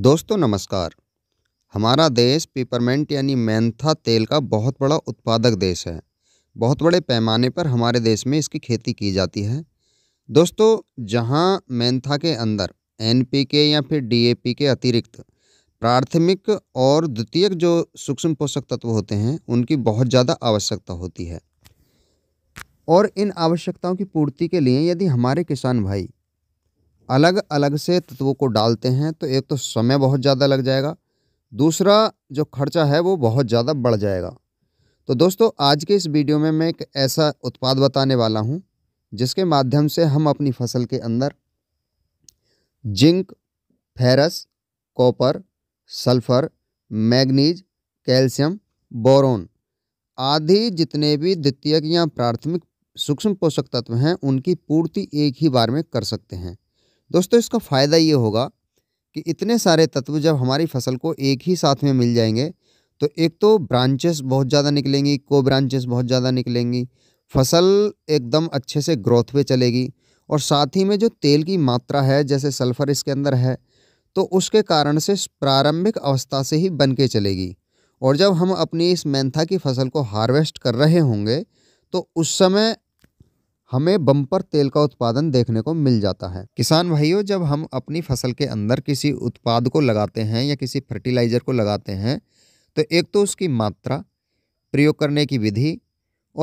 दोस्तों नमस्कार हमारा देश पेपरमेंट यानी मैंथा तेल का बहुत बड़ा उत्पादक देश है बहुत बड़े पैमाने पर हमारे देश में इसकी खेती की जाती है दोस्तों जहां मैंथा के अंदर एन के या फिर डी के अतिरिक्त प्राथमिक और द्वितीयक जो सूक्ष्म पोषक तत्व होते हैं उनकी बहुत ज़्यादा आवश्यकता होती है और इन आवश्यकताओं की पूर्ति के लिए यदि हमारे किसान भाई अलग अलग से तत्वों को डालते हैं तो एक तो समय बहुत ज़्यादा लग जाएगा दूसरा जो खर्चा है वो बहुत ज़्यादा बढ़ जाएगा तो दोस्तों आज के इस वीडियो में मैं एक ऐसा उत्पाद बताने वाला हूँ जिसके माध्यम से हम अपनी फसल के अंदर zinc ferrous copper sulphur manganese calcium boron आदि जितने भी द्वितीयक या प्राथमिक सूक्ष्म पोषक तत्व हैं उनकी पूर्ति एक ही बार में कर सकते हैं दोस्तों इसका फ़ायदा ये होगा कि इतने सारे तत्व जब हमारी फसल को एक ही साथ में मिल जाएंगे तो एक तो ब्रांचेस बहुत ज़्यादा निकलेंगी को ब्रांचेस बहुत ज़्यादा निकलेंगी फसल एकदम अच्छे से ग्रोथ पे चलेगी और साथ ही में जो तेल की मात्रा है जैसे सल्फ़र इसके अंदर है तो उसके कारण से प्रारंभिक अवस्था से ही बन के चलेगी और जब हम अपनी इस मैंथा की फसल को हार्वेस्ट कर रहे होंगे तो उस समय हमें बम्पर तेल का उत्पादन देखने को मिल जाता है किसान भाइयों जब हम अपनी फसल के अंदर किसी उत्पाद को लगाते हैं या किसी फर्टिलाइज़र को लगाते हैं तो एक तो उसकी मात्रा प्रयोग करने की विधि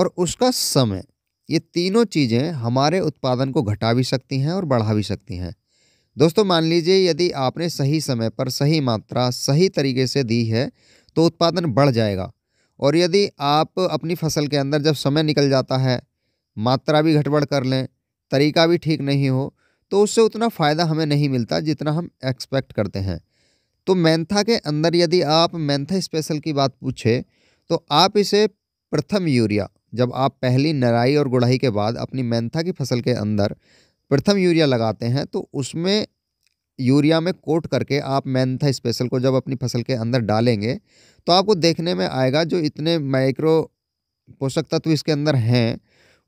और उसका समय ये तीनों चीज़ें हमारे उत्पादन को घटा भी सकती हैं और बढ़ा भी सकती हैं दोस्तों मान लीजिए यदि आपने सही समय पर सही मात्रा सही तरीके से दी है तो उत्पादन बढ़ जाएगा और यदि आप अपनी फसल के अंदर जब समय निकल जाता है मात्रा भी घटबड़ कर लें तरीका भी ठीक नहीं हो तो उससे उतना फ़ायदा हमें नहीं मिलता जितना हम एक्सपेक्ट करते हैं तो मैंथा के अंदर यदि आप मैंथा स्पेशल की बात पूछे तो आप इसे प्रथम यूरिया जब आप पहली नराई और गुड़ाई के बाद अपनी मैंथा की फसल के अंदर प्रथम यूरिया लगाते हैं तो उसमें यूरिया में कोट करके आप मैंथा स्पेशल को जब अपनी फसल के अंदर डालेंगे तो आपको देखने में आएगा जो इतने माइक्रो पोषक तत्व इसके अंदर हैं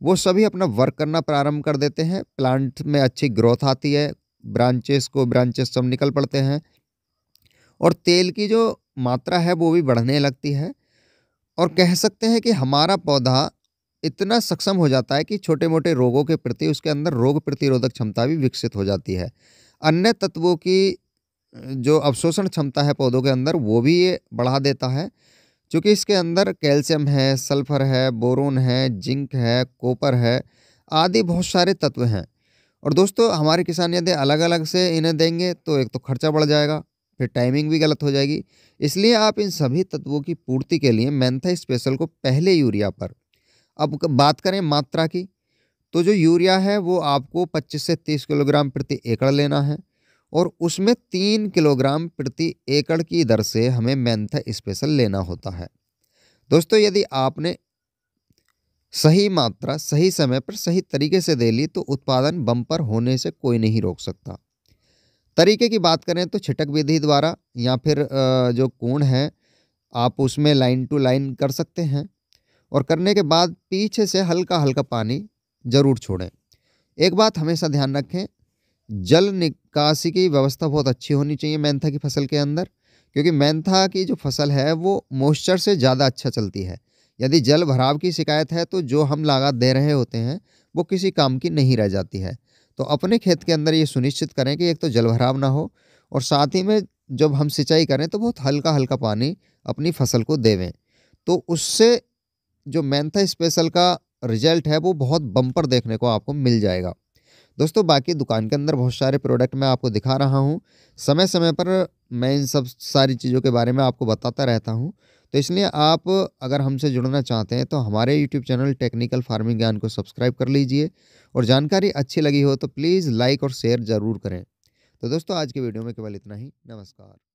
वो सभी अपना वर्क करना प्रारंभ कर देते हैं प्लांट में अच्छी ग्रोथ आती है ब्रांचेस को ब्रांचेस सब निकल पड़ते हैं और तेल की जो मात्रा है वो भी बढ़ने लगती है और कह सकते हैं कि हमारा पौधा इतना सक्षम हो जाता है कि छोटे मोटे रोगों के प्रति उसके अंदर रोग प्रतिरोधक क्षमता भी विकसित हो जाती है अन्य तत्वों की जो अवशोषण क्षमता है पौधों के अंदर वो भी ये बढ़ा देता है क्योंकि इसके अंदर कैल्शियम है सल्फर है बोरोन है जिंक है कॉपर है आदि बहुत सारे तत्व हैं और दोस्तों हमारे किसान यदि अलग अलग से इन्हें देंगे तो एक तो खर्चा बढ़ जाएगा फिर टाइमिंग भी गलत हो जाएगी इसलिए आप इन सभी तत्वों की पूर्ति के लिए मैंथा स्पेशल को पहले यूरिया पर अब बात करें मात्रा की तो जो यूरिया है वो आपको 25 से 30 किलोग्राम प्रति एकड़ लेना है और उसमें तीन किलोग्राम प्रति एकड़ की दर से हमें मैंथा स्पेशल लेना होता है दोस्तों यदि आपने सही मात्रा सही समय पर सही तरीके से दे ली तो उत्पादन बम्पर होने से कोई नहीं रोक सकता तरीके की बात करें तो छिटक विधि द्वारा या फिर जो कोण है आप उसमें लाइन टू लाइन कर सकते हैं और करने के बाद पीछे से हल्का हल्का पानी ज़रूर छोड़ें एक बात हमेशा ध्यान रखें जल निकासी की व्यवस्था बहुत अच्छी होनी चाहिए मैंथा की फसल के अंदर क्योंकि मैंथा की जो फसल है वो मॉइस्चर से ज़्यादा अच्छा चलती है यदि जल भराव की शिकायत है तो जो हम लागत दे रहे होते हैं वो किसी काम की नहीं रह जाती है तो अपने खेत के अंदर ये सुनिश्चित करें कि एक तो जल भराव ना हो और साथ ही में जब हम सिंचाई करें तो बहुत हल्का हल्का पानी अपनी फसल को देवें तो उससे जो मैंथा स्पेशल का रिजल्ट है वो बहुत बम्पर देखने को आपको मिल जाएगा दोस्तों बाकी दुकान के अंदर बहुत सारे प्रोडक्ट मैं आपको दिखा रहा हूँ समय समय पर मैं इन सब सारी चीज़ों के बारे में आपको बताता रहता हूँ तो इसलिए आप अगर हमसे जुड़ना चाहते हैं तो हमारे यूट्यूब चैनल टेक्निकल फार्मिंग ज्ञान को सब्सक्राइब कर लीजिए और जानकारी अच्छी लगी हो तो प्लीज़ लाइक और शेयर ज़रूर करें तो दोस्तों आज के वीडियो में केवल इतना ही नमस्कार